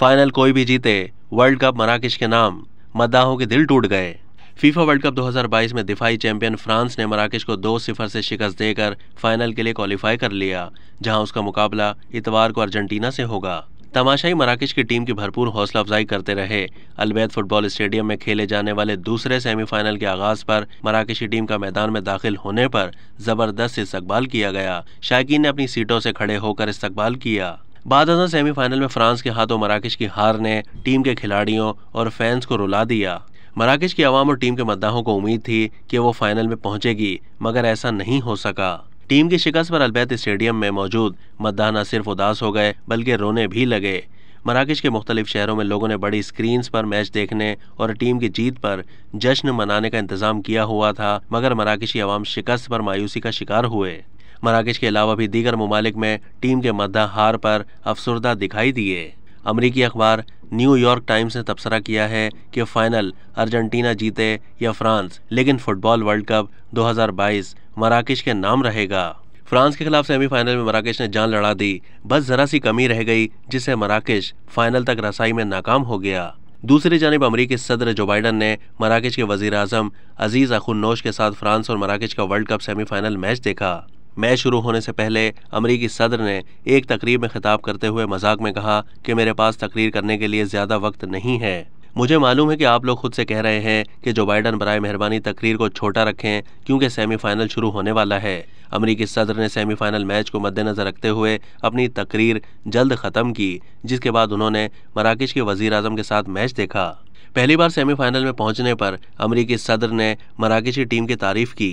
final कोई भी जीते वर्ल्ड कप मराकिश के नाम मद्दाहों के दिल टूट गए फीफा वर्ल्ड कप 2022 में दिफाई चैंपियन फ्रांस ने मराकिश को दो सिफर से शिकस्त देकर फाइनल के लिए क्वालिफाई कर लिया जहां उसका मुकाबला इतवार को अर्जेंटीना से होगा तमाशाई मराकिश की टीम की भरपूर हौसला अफजाई करते रहे अलबैद फुटबॉल स्टेडियम में खेले जाने वाले दूसरे सेमीफाइनल के आगाज पर मराकिशी टीम का मैदान में दाखिल होने पर जबरदस्त इस्तकबाल किया गया शायकीन ने अपनी सीटों से खड़े होकर इस्तकबाल किया बाद हजार सेमीफाइनल में फ्रांस के हाथों मराकश की हार ने टीम के खिलाड़ियों और फैंस को रुला दिया मराकश की आवाम और टीम के मद्दाहों को उम्मीद थी कि वो फाइनल में पहुंचेगी मगर ऐसा नहीं हो सका टीम की शिकस्त पर अलबैत स्टेडियम में मौजूद मद्दाह न सिर्फ उदास हो गए बल्कि रोने भी लगे मराकश के मुख्तलिफ शहरों में लोगों ने बड़ी स्क्रीन्स पर मैच देखने और टीम की जीत पर जश्न मनाने का इंतजाम किया हुआ था मगर मराकशी आवाम शिकस्त पर मायूसी का शिकार हुए मराकेश के अलावा भी दीगर ममालिक में टीम के मद्दा हार पर अफसरदा दिखाई दिए अमरीकी अखबार न्यूयॉर्क टाइम्स ने तबसरा किया है कि फाइनल अर्जेंटीना जीते या फ्रांस लेकिन फुटबॉल वर्ल्ड कप 2022 मराकेश के नाम रहेगा फ्रांस के खिलाफ सेमीफाइनल में मराकेश ने जान लड़ा दी बस जरा सी कमी रह गई जिससे मराकेश फाइनल तक रसाई में नाकाम हो गया दूसरी जानब अमरीकी सदर जो बाइडन ने मराकेश के वजीर अजम अजीज़ नोश के साथ फ्रांस और मराकेश का वर्ल्ड कप सेमीफाइनल मैच देखा मैच शुरू होने से पहले अमरीकी सदर ने एक तकरीब में खिताब करते हुए मजाक में कहा कि मेरे पास तकरीर करने के लिए ज़्यादा वक्त नहीं है मुझे मालूम है कि आप लोग खुद से कह रहे हैं कि जो बाइडन बरए मेहरबानी तकरीर को छोटा रखें क्योंकि सेमीफाइनल शुरू होने वाला है अमरीकी सदर ने सेमीफाइनल मैच को मद्देनजर रखते हुए अपनी तकरीर जल्द ख़त्म की जिसके बाद उन्होंने मराकश के वजीर अजम के साथ मैच देखा पहली बार सेमीफाइनल में पहुंचने पर अमरीकी सदर ने मराकशी टीम की तारीफ की